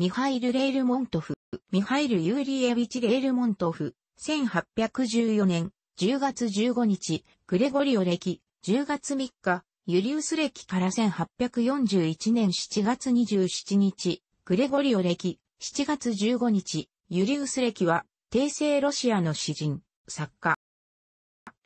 ミハイル・レールモントフ、ミハイル・ユーリエビチ・レールモントフ、1814年10月15日、グレゴリオ歴、10月3日、ユリウス歴から1841年7月27日、グレゴリオ歴、7月15日、ユリウス歴は、帝政ロシアの詩人、作家。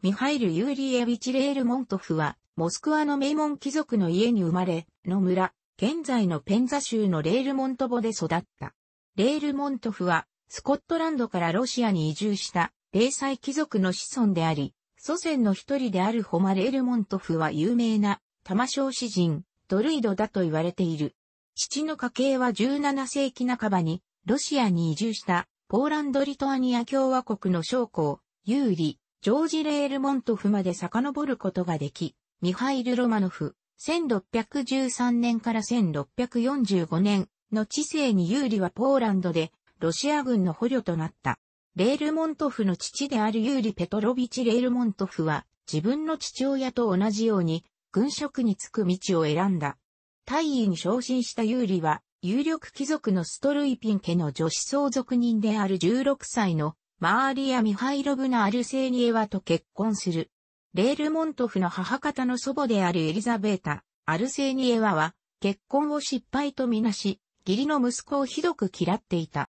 ミハイル・ユーリエビチ・レールモントフは、モスクワの名門貴族の家に生まれ、の村、現在のペンザ州のレールモントボで育った。レールモントフは、スコットランドからロシアに移住した、霊細貴族の子孫であり、祖先の一人であるホマ・レールモントフは有名な、玉小詩人、ドルイドだと言われている。父の家系は17世紀半ばに、ロシアに移住した、ポーランド・リトアニア共和国の将校、ユーリ、ジョージ・レールモントフまで遡ることができ、ミハイル・ロマノフ、1613年から1645年の知性に有利はポーランドでロシア軍の捕虜となった。レールモントフの父であるユーリ・ペトロビチ・レールモントフは自分の父親と同じように軍職に就く道を選んだ。大尉に昇進したユーリは有力貴族のストルイピン家の女子相続人である16歳のマーリア・ミハイロブナ・アルセーニエワと結婚する。レールモントフの母方の祖母であるエリザベータ、アルセーニエワは、結婚を失敗とみなし、義理の息子をひどく嫌っていた。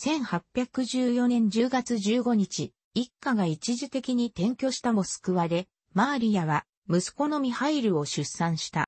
1814年10月15日、一家が一時的に転居したモスクワで、マーリアは息子のミハイルを出産した。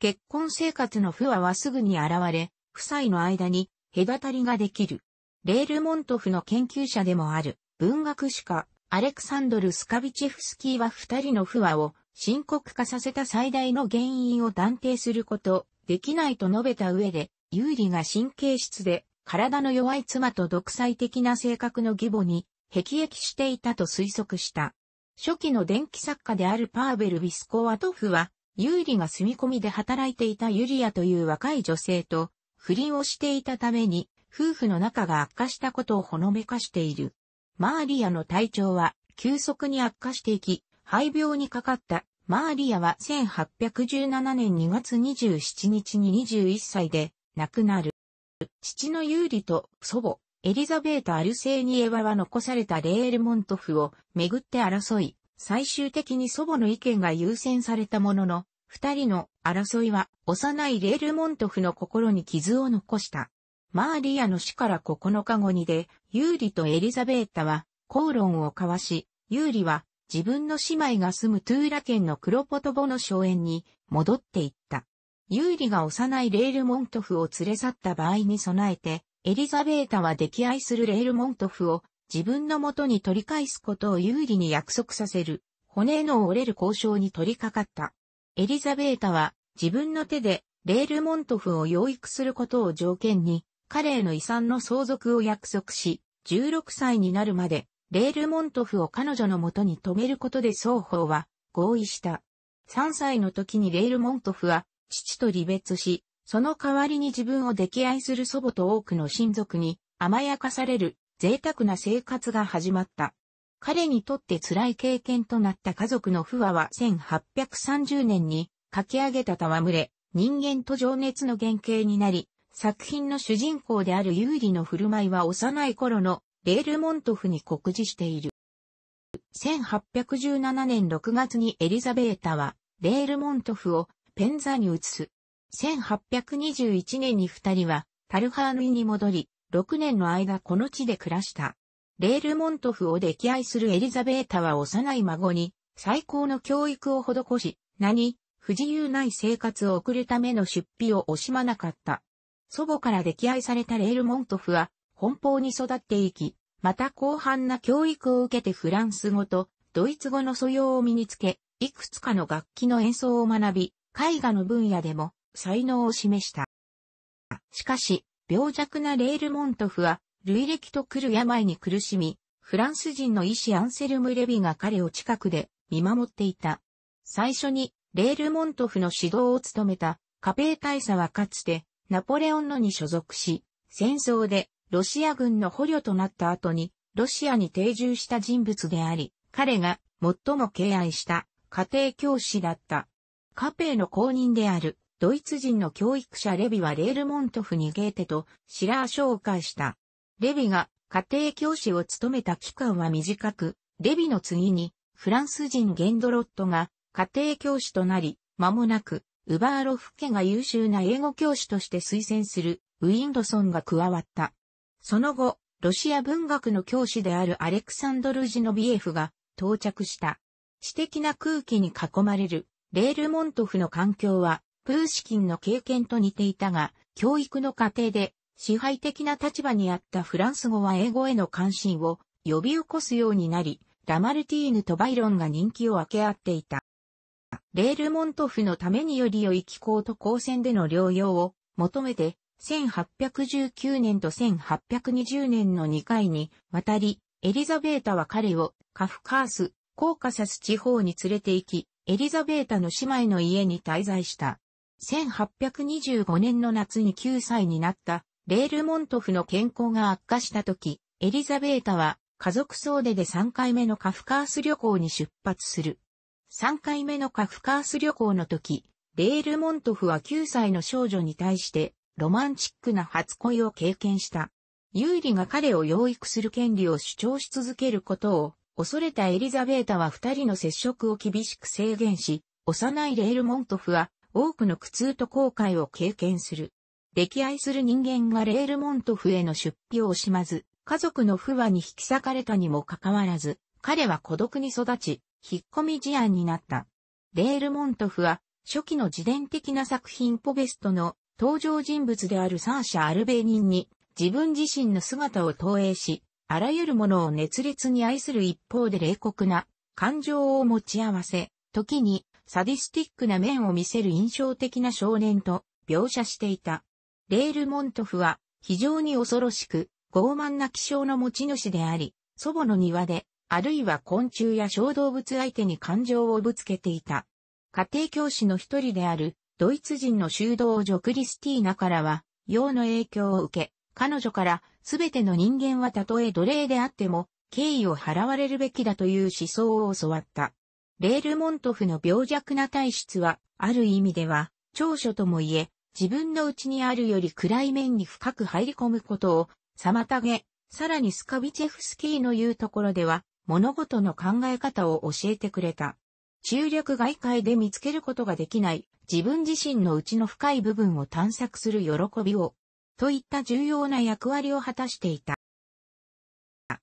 結婚生活の不和はすぐに現れ、夫妻の間に隔たりができる。レールモントフの研究者でもある文学史家アレクサンドル・スカビチェフスキーは二人の不和を深刻化させた最大の原因を断定すること、できないと述べた上で、有利が神経質で、体の弱い妻と独裁的な性格の義母に、辟易していたと推測した。初期の電気作家であるパーベル・ビスコワトフは、ユーリが住み込みで働いていたユリアという若い女性と不倫をしていたために、夫婦の仲が悪化したことをほのめかしている。マーリアの体調は急速に悪化していき、肺病にかかったマーリアは1817年2月27日に21歳で亡くなる。父のユーリと祖母、エリザベータ・アルセーニエワは残されたレールモントフをめぐって争い、最終的に祖母の意見が優先されたものの、二人の争いは幼いレールモントフの心に傷を残した。マーリアの死から9日後にで、ユーリとエリザベータは、口論を交わし、ユーリは、自分の姉妹が住むトゥーラ県のクロポトボの荘園に戻っていった。ユーリが幼いレールモントフを連れ去った場合に備えて、エリザベータは溺愛するレールモントフを自分の元に取り返すことを有利に約束させる、骨の折れる交渉に取り掛かった。エリザベータは自分の手でレールモントフを養育することを条件に、彼への遺産の相続を約束し、16歳になるまで、レールモントフを彼女のもとに止めることで双方は合意した。3歳の時にレールモントフは父と離別し、その代わりに自分を溺愛する祖母と多くの親族に甘やかされる贅沢な生活が始まった。彼にとって辛い経験となった家族の不和は1830年に駆き上げた戯れ、人間と情熱の原型になり、作品の主人公である有利の振る舞いは幼い頃のレールモントフに告示している。1817年6月にエリザベータはレールモントフをペンザに移す。1821年に二人はタルハーヌイに戻り、6年の間この地で暮らした。レールモントフを溺愛するエリザベータは幼い孫に最高の教育を施し、何、不自由ない生活を送るための出費を惜しまなかった。祖母から溺愛されたレールモントフは、奔放に育っていき、また広範な教育を受けてフランス語とドイツ語の素養を身につけ、いくつかの楽器の演奏を学び、絵画の分野でも才能を示した。しかし、病弱なレールモントフは、累歴と来る病に苦しみ、フランス人の医師アンセルム・レビが彼を近くで見守っていた。最初に、レールモントフの指導を務めた、カペー大佐はかつて、ナポレオンのに所属し、戦争でロシア軍の捕虜となった後に、ロシアに定住した人物であり、彼が最も敬愛した家庭教師だった。カペーの後任であるドイツ人の教育者レビはレールモントフにゲーテとシラー紹介した。レビが家庭教師を務めた期間は短く、レビの次にフランス人ゲンドロットが家庭教師となり、間もなくウバーロフ家が優秀な英語教師として推薦するウィンドソンが加わった。その後、ロシア文学の教師であるアレクサンドル・ジノビエフが到着した。知的な空気に囲まれるレールモントフの環境はプーシキンの経験と似ていたが、教育の過程で支配的な立場にあったフランス語は英語への関心を呼び起こすようになり、ラマルティーヌとバイロンが人気を分け合っていた。レールモントフのためにより良い気候と光線での療養を求めて、1819年と1820年の2回に渡り、エリザベータは彼をカフカース、コーカサス地方に連れて行き、エリザベータの姉妹の家に滞在した。1825年の夏に9歳になった、レールモントフの健康が悪化した時、エリザベータは家族総出で3回目のカフカース旅行に出発する。3回目のカフカース旅行の時、レールモントフは9歳の少女に対してロマンチックな初恋を経験した。有利が彼を養育する権利を主張し続けることを恐れたエリザベータは二人の接触を厳しく制限し、幼いレールモントフは多くの苦痛と後悔を経験する。溺愛する人間がレールモントフへの出費を惜しまず、家族の不和に引き裂かれたにもかかわらず、彼は孤独に育ち、引っ込み事案になった。レールモントフは、初期の自伝的な作品ポベストの登場人物であるサーシャ・アルベニンに自分自身の姿を投影し、あらゆるものを熱烈に愛する一方で冷酷な感情を持ち合わせ、時にサディスティックな面を見せる印象的な少年と描写していた。レールモントフは非常に恐ろしく傲慢な気性の持ち主であり、祖母の庭であるいは昆虫や小動物相手に感情をぶつけていた。家庭教師の一人である、ドイツ人の修道女クリスティーナからは、用の影響を受け、彼女から、すべての人間はたとえ奴隷であっても、敬意を払われるべきだという思想を教わった。レールモントフの病弱な体質は、ある意味では、長所ともいえ、自分の内にあるより暗い面に深く入り込むことを、妨げ、さらにスカビチェフスキーの言うところでは、物事の考え方を教えてくれた。中略外界で見つけることができない自分自身のうちの深い部分を探索する喜びを、といった重要な役割を果たしていた。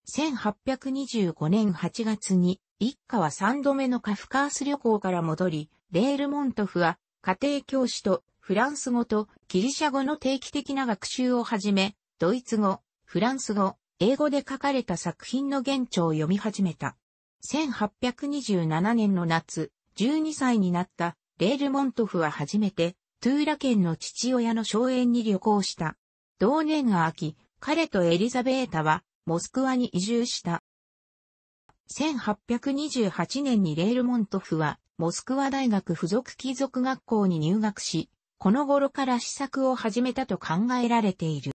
1825年8月に一家は3度目のカフカース旅行から戻り、レールモントフは家庭教師とフランス語とギリシャ語の定期的な学習を始め、ドイツ語、フランス語、英語で書かれた作品の原著を読み始めた。1827年の夏、12歳になったレールモントフは初めてトゥーラ県の父親の荘園に旅行した。同年が秋、彼とエリザベータはモスクワに移住した。1828年にレールモントフはモスクワ大学附属貴族学校に入学し、この頃から試作を始めたと考えられている。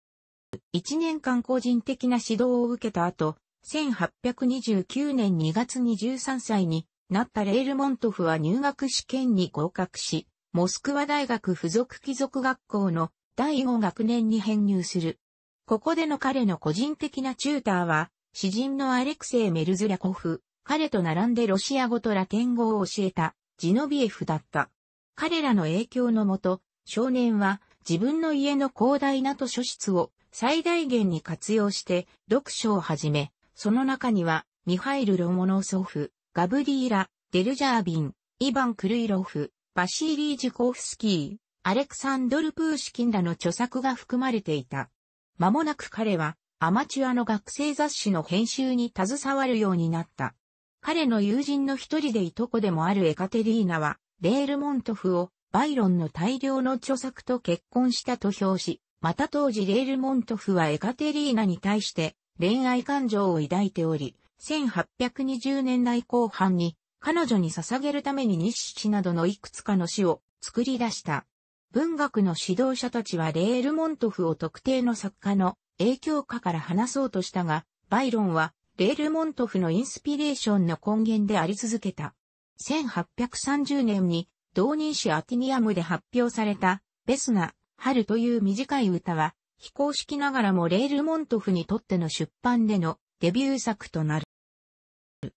1年間個人的な指導を受けた後、1829年2月に13歳になったレールモントフは入学試験に合格し、モスクワ大学附属貴族学校の第5学年に編入する。ここでの彼の個人的なチューターは、詩人のアレクセイ・メルズラコフ、彼と並んでロシア語とラテン語を教えた、ジノビエフだった。彼らの影響のもと、少年は自分の家の広大な図書室を最大限に活用して読書をはじめ、その中にはミハイル・ロモノソフ、ガブディーラ、デルジャービン、イヴァン・クルイロフ、バシーリー・ジコフスキー、アレクサンドル・プーシキンらの著作が含まれていた。間もなく彼はアマチュアの学生雑誌の編集に携わるようになった。彼の友人の一人でいとこでもあるエカテリーナは、レールモントフをバイロンの大量の著作と結婚したと評し、また当時レールモントフはエカテリーナに対して恋愛感情を抱いており、1820年代後半に彼女に捧げるために日誌などのいくつかの詩を作り出した。文学の指導者たちはレールモントフを特定の作家の影響下から話そうとしたが、バイロンはレールモントフのインスピレーションの根源であり続けた。1830年に同人誌アティニアムで発表されたベスナ春という短い歌は、非公式ながらもレールモントフにとっての出版でのデビュー作となる。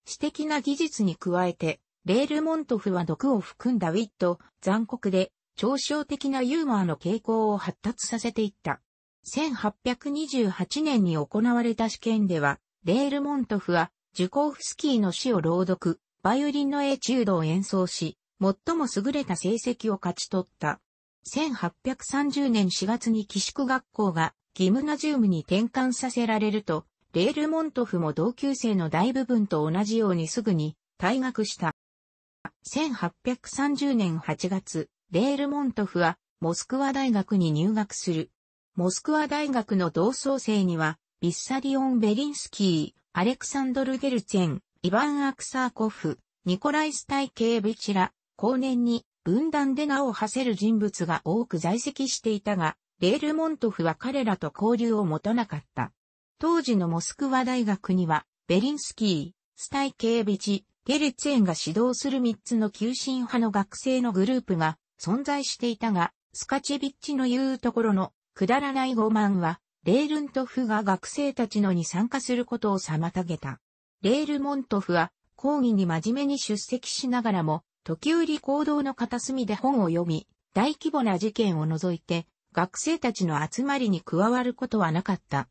詩的な技術に加えて、レールモントフは毒を含んだウィット、残酷で、嘲笑的なユーモアの傾向を発達させていった。1828年に行われた試験では、レールモントフは、ジュコーフスキーの詩を朗読、バイオリンのエチュードを演奏し、最も優れた成績を勝ち取った。1830年4月に寄宿学校がギムナジウムに転換させられると、レールモントフも同級生の大部分と同じようにすぐに退学した。1830年8月、レールモントフはモスクワ大学に入学する。モスクワ大学の同窓生には、ビッサリオン・ベリンスキー、アレクサンドル・ゲルツェン、イヴァン・アクサーコフ、ニコライス・タイケービチラ、後年に分断で名を馳せる人物が多く在籍していたが、レールモントフは彼らと交流を持たなかった。当時のモスクワ大学には、ベリンスキー、スタイケービチ、ゲレツェンが指導する3つの急進派の学生のグループが存在していたが、スカチェビッチの言うところのくだらない傲慢は、レールントフが学生たちのに参加することを妨げた。レールモントフは講義に真面目に出席しながらも、時売行動の片隅で本を読み、大規模な事件を除いて、学生たちの集まりに加わることはなかった。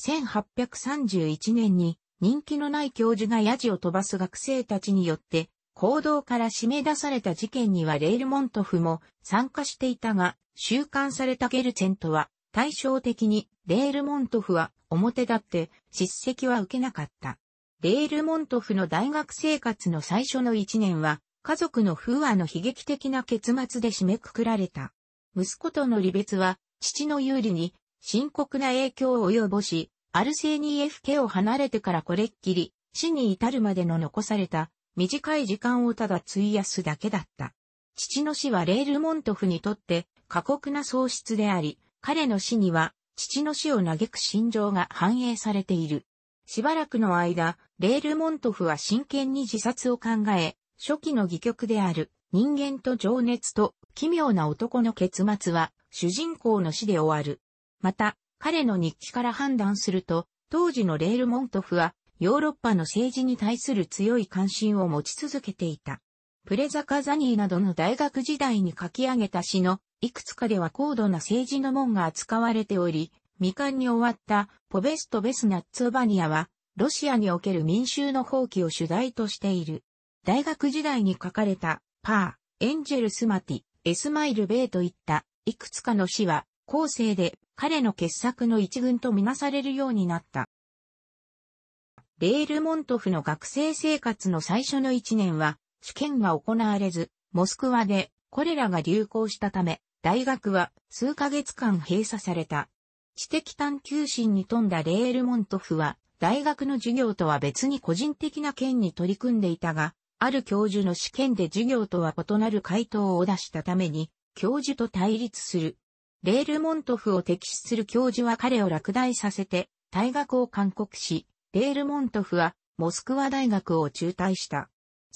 1831年に人気のない教授がヤジを飛ばす学生たちによって、行動から締め出された事件にはレールモントフも参加していたが、収監されたゲルチェントは対照的にレールモントフは表立って叱責は受けなかった。レールモントフの大学生活の最初の1年は家族の不和の悲劇的な結末で締めくくられた。息子との離別は、父の有利に深刻な影響を及ぼし、アルセーニエフ家を離れてからこれっきり、死に至るまでの残された短い時間をただ費やすだけだった。父の死はレールモントフにとって過酷な喪失であり、彼の死には父の死を嘆く心情が反映されている。しばらくの間、レールモントフは真剣に自殺を考え、初期の戯曲である、人間と情熱と奇妙な男の結末は、主人公の死で終わる。また、彼の日記から判断すると、当時のレールモントフは、ヨーロッパの政治に対する強い関心を持ち続けていた。プレザカザニーなどの大学時代に書き上げた詩の、いくつかでは高度な政治の門が扱われており、未完に終わったポベスト・ベスナッツ・バニアは、ロシアにおける民衆の放棄を主題としている。大学時代に書かれた、パー、エンジェルスマティ、エスマイルベイといった、いくつかの詩は、後世で彼の傑作の一群とみなされるようになった。レールモントフの学生生活の最初の一年は、試験が行われず、モスクワでこれらが流行したため、大学は数ヶ月間閉鎖された。知的探求心に富んだレールモントフは、大学の授業とは別に個人的な件に取り組んでいたが、ある教授の試験で授業とは異なる回答を出したために、教授と対立する。レールモントフを敵視する教授は彼を落第させて、退学を勧告し、レールモントフは、モスクワ大学を中退した。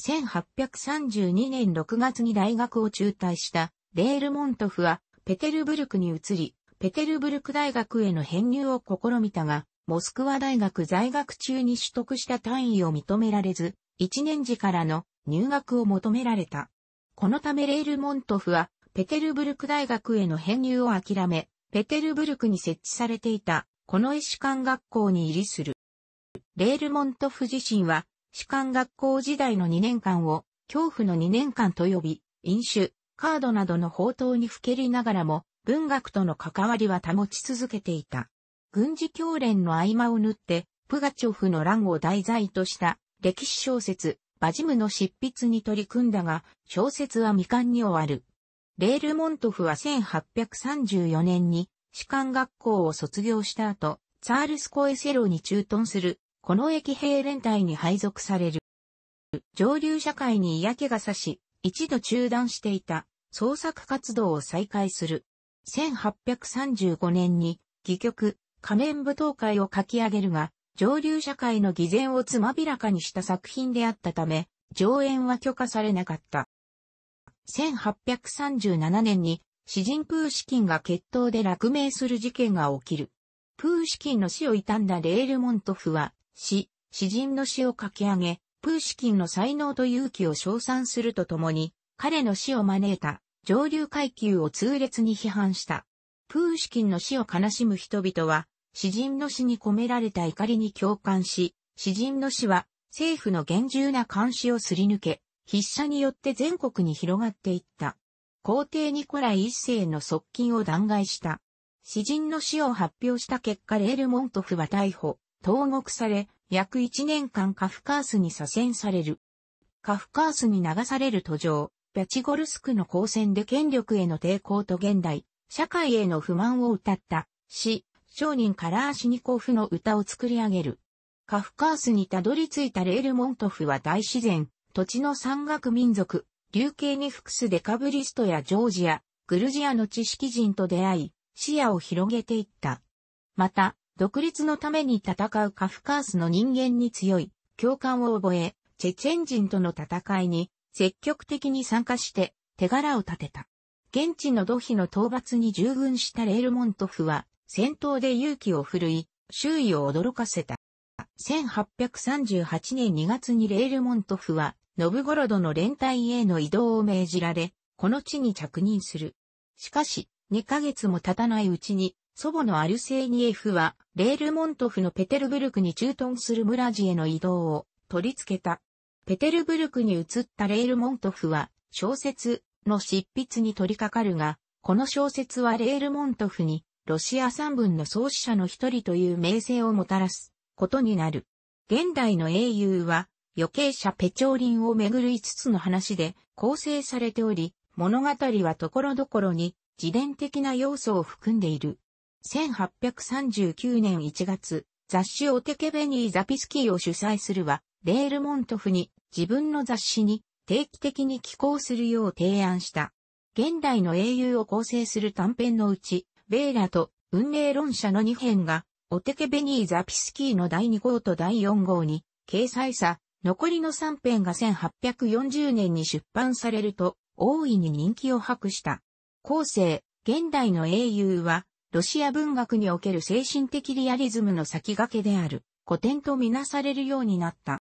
1832年6月に大学を中退した、レールモントフは、ペテルブルクに移り、ペテルブルク大学への編入を試みたが、モスクワ大学在学中に取得した単位を認められず、1年時からの入学を求められた。このためレールモントフは、ペテルブルク大学への編入を諦め、ペテルブルクに設置されていた、この絵士官学校に入りする。レールモントフ自身は、士官学校時代の2年間を、恐怖の2年間と呼び、飲酒、カードなどの宝刀にふけりながらも、文学との関わりは保ち続けていた。軍事教練の合間を縫って、プガチョフの乱を題材とした歴史小説、バジムの執筆に取り組んだが、小説は未完に終わる。レールモントフは1834年に士官学校を卒業した後、ツァールスコエセロに駐屯する、この駅兵連隊に配属される。上流社会に嫌気がさし、一度中断していた創作活動を再開する。1835年に、戯曲、仮面舞踏会を書き上げるが、上流社会の偽善をつまびらかにした作品であったため、上演は許可されなかった。1837年に、詩人プーシキンが決闘で落命する事件が起きる。プーシキンの死を悼んだレールモントフは、詩、詩人の死を駆き上げ、プーシキンの才能と勇気を称賛するとともに、彼の死を招いた上流階級を痛烈に批判した。プーシキンの死を悲しむ人々は、詩人の死に込められた怒りに共感し、詩人の死は政府の厳重な監視をすり抜け、筆者によって全国に広がっていった。皇帝ニコライ一世の側近を弾劾した。詩人の死を発表した結果レールモントフは逮捕、投獄され、約一年間カフカースに左遷される。カフカースに流される途上、ピャチゴルスクの交戦で権力への抵抗と現代、社会への不満を歌った、死、商人カラーシニコフの歌を作り上げる。カフカースにたどり着いたレールモントフは大自然、土地の山岳民族、流刑に服すデカブリストやジョージア、グルジアの知識人と出会い、視野を広げていった。また、独立のために戦うカフカースの人間に強い、共感を覚え、チェチェン人との戦いに積極的に参加して手柄を立てた。現地の土肥の討伐に従軍したレールモントフは戦闘で勇気を振るい、周囲を驚かせた。1838年2月にレールモントフは、ノブゴロドの連隊への移動を命じられ、この地に着任する。しかし、2ヶ月も経たないうちに、祖母のアルセーニエフは、レールモントフのペテルブルクに駐屯する村地への移動を取り付けた。ペテルブルクに移ったレールモントフは、小説の執筆に取り掛かるが、この小説はレールモントフにロシア三文の創始者の一人という名声をもたらすことになる。現代の英雄は、余計者ペチョーリンをめぐる5つの話で構成されており、物語はところどころに自伝的な要素を含んでいる。1839年1月、雑誌オテケベニー・ザピスキーを主催するは、レールモントフに自分の雑誌に定期的に寄稿するよう提案した。現代の英雄を構成する短編のうち、ベーラと運命論者の2編が、オテケベニー・ザピスキーの第2号と第4号に掲載さ、残りの3編が1840年に出版されると、大いに人気を博した。後世、現代の英雄は、ロシア文学における精神的リアリズムの先駆けである、古典とみなされるようになった。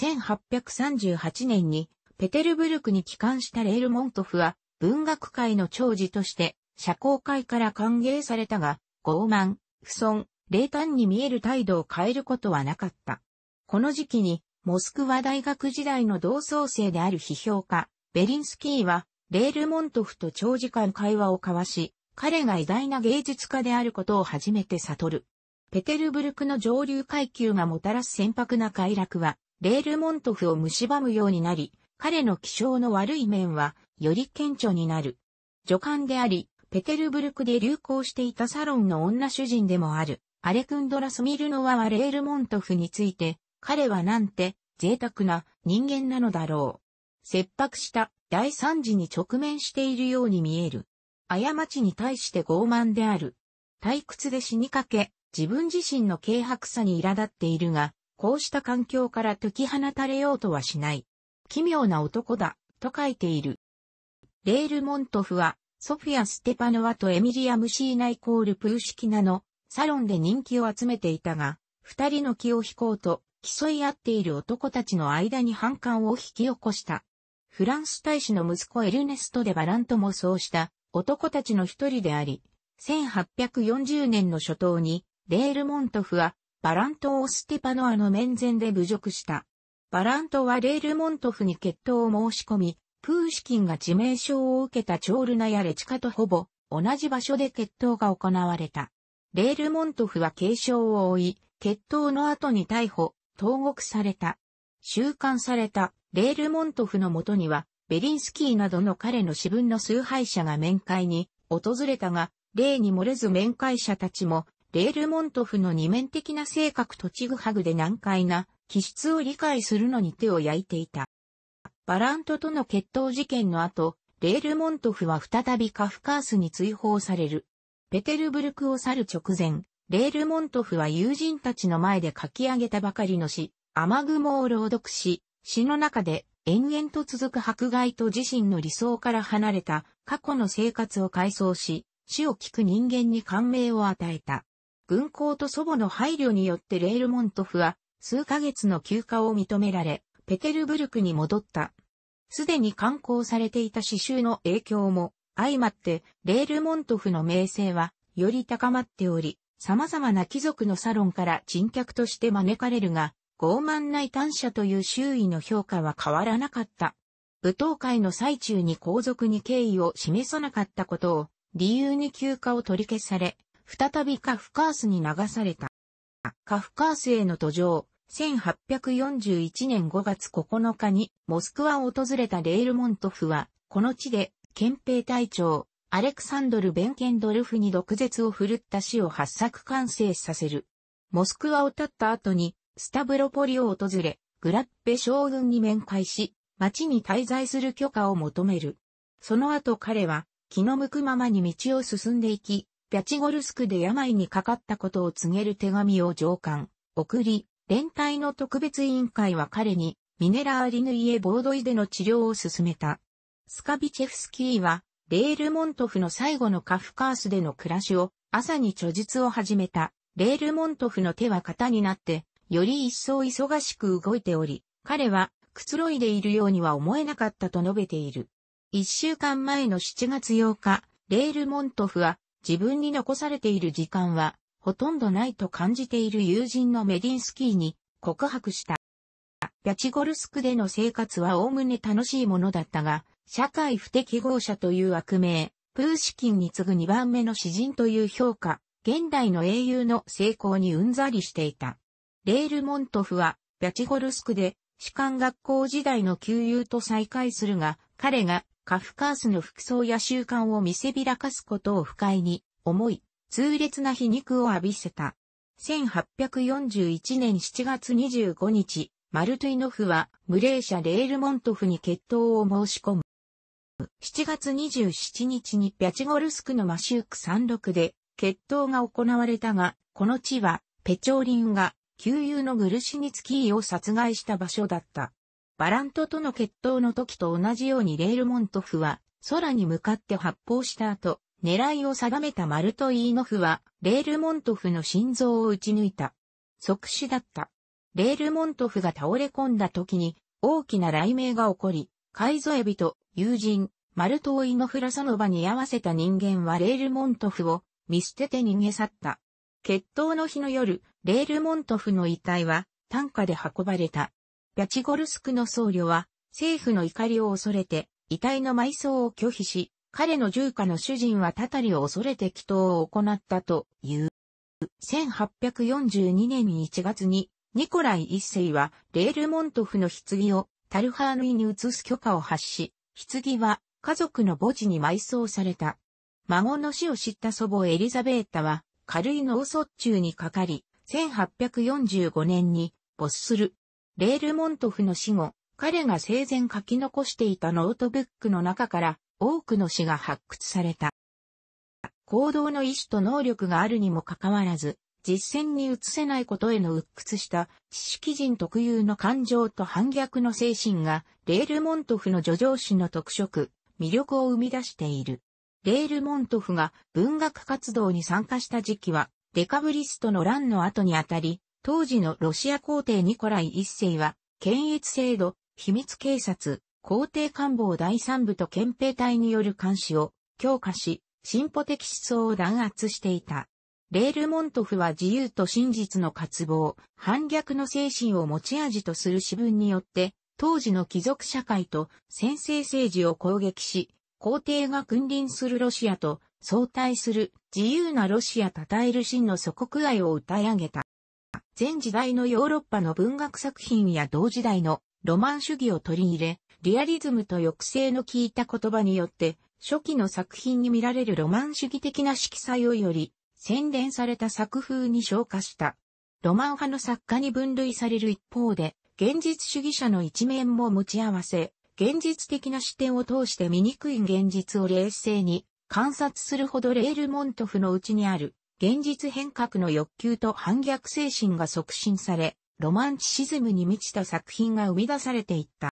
1838年に、ペテルブルクに帰還したレールモントフは、文学界の長寿として、社交界から歓迎されたが、傲慢、不尊、冷淡に見える態度を変えることはなかった。この時期に、モスクワ大学時代の同窓生である批評家、ベリンスキーは、レールモントフと長時間会話を交わし、彼が偉大な芸術家であることを初めて悟る。ペテルブルクの上流階級がもたらす船舶な快楽は、レールモントフを蝕むようになり、彼の気性の悪い面は、より顕著になる。助官であり、ペテルブルクで流行していたサロンの女主人でもある、アレクンドラ・スミルノワ・ワレールモントフについて、彼はなんて贅沢な人間なのだろう。切迫した大惨事に直面しているように見える。過ちに対して傲慢である。退屈で死にかけ、自分自身の軽薄さに苛立っているが、こうした環境から解き放たれようとはしない。奇妙な男だ、と書いている。レールモントフは、ソフィア・ステパノワとエミリア・ムシーナイコール・プーシキナのサロンで人気を集めていたが、二人の気を引こうと競い合っている男たちの間に反感を引き起こした。フランス大使の息子エルネスト・デ・バラントもそうした男たちの一人であり、1840年の初頭にレールモントフはバラントをステパノアの面前で侮辱した。バラントはレールモントフに決闘を申し込み、プーシキンが致命傷を受けたチョールナやレチカとほぼ同じ場所で決闘が行われた。レールモントフは軽傷を負い、決闘の後に逮捕、投獄された。収監されたレールモントフのもとには、ベリンスキーなどの彼の私分の崇拝者が面会に訪れたが、例に漏れず面会者たちも、レールモントフの二面的な性格とちぐはぐで難解な気質を理解するのに手を焼いていた。バラントとの決闘事件の後、レールモントフは再びカフカースに追放される。ペテルブルクを去る直前、レールモントフは友人たちの前で書き上げたばかりの詩、雨雲を朗読し、詩の中で延々と続く迫害と自身の理想から離れた過去の生活を回想し、死を聞く人間に感銘を与えた。軍港と祖母の配慮によってレールモントフは数ヶ月の休暇を認められ、ペテルブルクに戻った。すでに刊行されていた詩集の影響も相まって、レールモントフの名声はより高まっており、様々な貴族のサロンから珍客として招かれるが、傲慢な異端者という周囲の評価は変わらなかった。舞踏会の最中に皇族に敬意を示さなかったことを理由に休暇を取り消され、再びカフカースに流された。カフカースへの途上、1841年5月9日にモスクワを訪れたレールモントフは、この地で、憲兵隊長、アレクサンドル・ベンケンドルフに毒舌を振るった死を発作完成させる。モスクワを立った後に、スタブロポリを訪れ、グラッペ将軍に面会し、町に滞在する許可を求める。その後彼は、気の向くままに道を進んでいき、ピャチゴルスクで病にかかったことを告げる手紙を上官、送り、連帯の特別委員会は彼にミネラーリヌイエボードイでの治療を進めた。スカビチェフスキーは、レールモントフの最後のカフカースでの暮らしを、朝に著述を始めた。レールモントフの手は型になって、より一層忙しく動いており、彼は、くつろいでいるようには思えなかったと述べている。一週間前の7月8日、レールモントフは、自分に残されている時間は、ほとんどないと感じている友人のメディンスキーに告白した。ピャチゴルスクでの生活は概ね楽しいものだったが、社会不適合者という悪名、プーシキンに次ぐ2番目の詩人という評価、現代の英雄の成功にうんざりしていた。レールモントフは、ピャチゴルスクで、士官学校時代の旧友と再会するが、彼がカフカースの服装や習慣を見せびらかすことを不快に思い、痛烈な皮肉を浴びせた。1841年7月25日、マルトゥイノフは、無礼者レールモントフに決闘を申し込む。7月27日にピャチゴルスクのマシューク山麓で、決闘が行われたが、この地は、ペチョーリンが、旧友のグルシニツキーを殺害した場所だった。バラントとの決闘の時と同じようにレールモントフは、空に向かって発砲した後、狙いを定めたマルトイーノフは、レールモントフの心臓を撃ち抜いた。即死だった。レールモントフが倒れ込んだ時に、大きな雷鳴が起こり、カイゾエビと友人、マルトイーノフラソノバに合わせた人間はレールモントフを見捨てて逃げ去った。決闘の日の夜、レールモントフの遺体は担架で運ばれた。ピャチゴルスクの僧侶は政府の怒りを恐れて遺体の埋葬を拒否し、彼の住家の主人はたたりを恐れて祈祷を行ったという。1842年1月に、ニコライ一世は、レールモントフの棺を、タルハーヌイに移す許可を発し、棺は、家族の墓地に埋葬された。孫の死を知った祖母エリザベータは、軽い脳卒中にかかり、1845年に没する。レールモントフの死後、彼が生前書き残していたノートブックの中から多くの詩が発掘された。行動の意志と能力があるにもかかわらず、実践に移せないことへの鬱屈した知識人特有の感情と反逆の精神が、レールモントフの叙情詩の特色、魅力を生み出している。レールモントフが文学活動に参加した時期は、デカブリストの乱の後にあたり、当時のロシア皇帝ニコライ一世は、検閲制度、秘密警察、皇帝官房第三部と憲兵隊による監視を強化し、進歩的思想を弾圧していた。レールモントフは自由と真実の渇望、反逆の精神を持ち味とする私文によって、当時の貴族社会と先制政治を攻撃し、皇帝が君臨するロシアと相対する自由なロシア称える真の祖国愛を歌い上げた。前時代のヨーロッパの文学作品や同時代のロマン主義を取り入れ、リアリズムと抑制の効いた言葉によって、初期の作品に見られるロマン主義的な色彩をより、洗練された作風に昇華した。ロマン派の作家に分類される一方で、現実主義者の一面も持ち合わせ、現実的な視点を通して醜い現実を冷静に観察するほどレールモントフのうちにある現実変革の欲求と反逆精神が促進され、ロマンチシズムに満ちた作品が生み出されていった。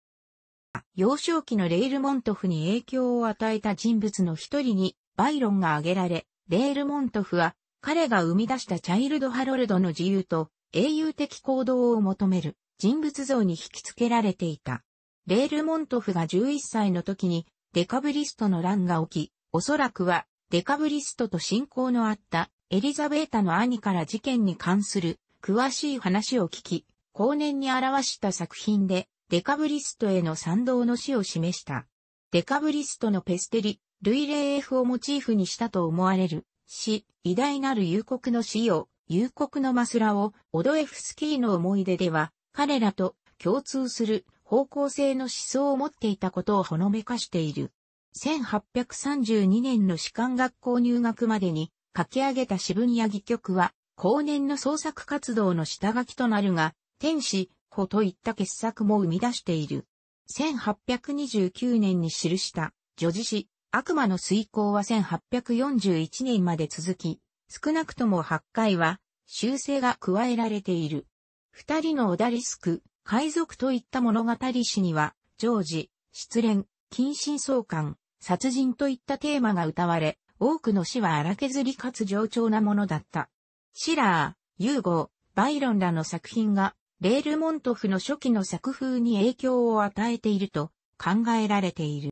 幼少期のレールモントフに影響を与えた人物の一人にバイロンが挙げられ、レールモントフは彼が生み出したチャイルド・ハロルドの自由と英雄的行動を求める人物像に引き付けられていた。レールモントフが11歳の時にデカブリストの乱が起き、おそらくはデカブリストと親交のあったエリザベータの兄から事件に関する詳しい話を聞き、後年に表した作品でデカブリストへの賛同の死を示した。デカブリストのペステリ、ルイ・レ霊 F をモチーフにしたと思われる、死、偉大なる幽国の死を、幽国のマスラを、オドエフスキーの思い出では、彼らと共通する方向性の思想を持っていたことをほのめかしている。1832年の士官学校入学までに書き上げた渋谷や戯曲は、後年の創作活動の下書きとなるが、天使、法といった傑作も生み出している。1829年に記した、女児詩、悪魔の遂行は1841年まで続き、少なくとも8回は、修正が加えられている。二人のオダリスク、海賊といった物語詩には、常時、失恋、近親相姦、殺人といったテーマが歌われ、多くの詩は荒削りかつ冗長なものだった。シラー、ユーゴバイロンらの作品がレールモントフの初期の作風に影響を与えていると考えられている。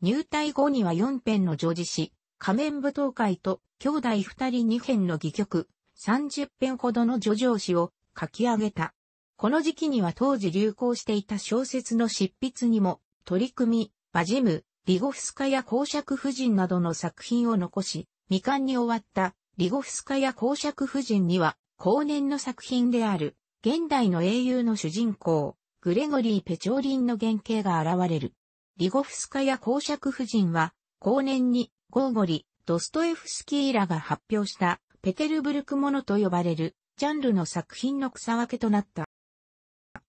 入隊後には4編の女児誌、仮面舞踏会と兄弟2人2編の戯曲、30編ほどの女上詩を書き上げた。この時期には当時流行していた小説の執筆にも取り組み、バジム、リゴフスカや公爵夫人などの作品を残し、未完に終わったリゴフスカや公爵夫人には後年の作品である現代の英雄の主人公、グレゴリー・ペチョーリンの原型が現れる。リゴフスカや公爵夫人は、後年に、ゴーゴリ、ドストエフスキーらが発表した、ペテルブルクものと呼ばれる、ジャンルの作品の草分けとなった。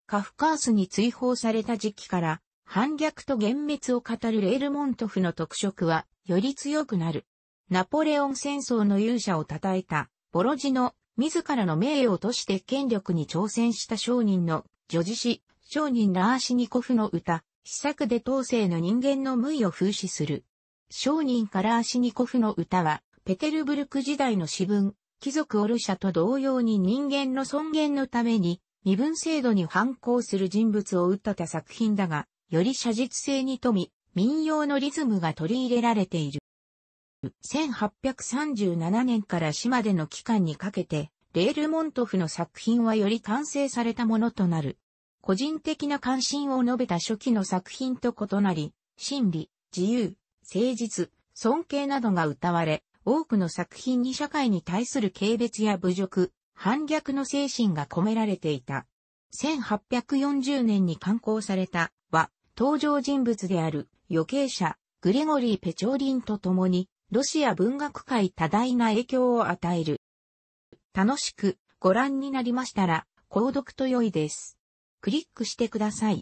カフカースに追放された時期から、反逆と幻滅を語るレールモントフの特色は、より強くなる。ナポレオン戦争の勇者を称えた、ボロジの自らの名誉として権力に挑戦した商人の女児詩、商人ラーシニコフの歌、試作で当世の人間の無意を風刺する。商人かラーシニコフの歌は、ペテルブルク時代の詩文、貴族オルシャと同様に人間の尊厳のために、身分制度に反抗する人物を歌った作品だが、より写実性に富み、民謡のリズムが取り入れられている。1837年から島までの期間にかけて、レールモントフの作品はより完成されたものとなる。個人的な関心を述べた初期の作品と異なり、真理、自由、誠実、尊敬などが歌われ、多くの作品に社会に対する軽蔑や侮辱、反逆の精神が込められていた。1840年に刊行されたは、登場人物である、余計者、グレゴリー・ペチョーリンと共に、ロシア文学界多大な影響を与える。楽しくご覧になりましたら、購読と良いです。クリックしてください。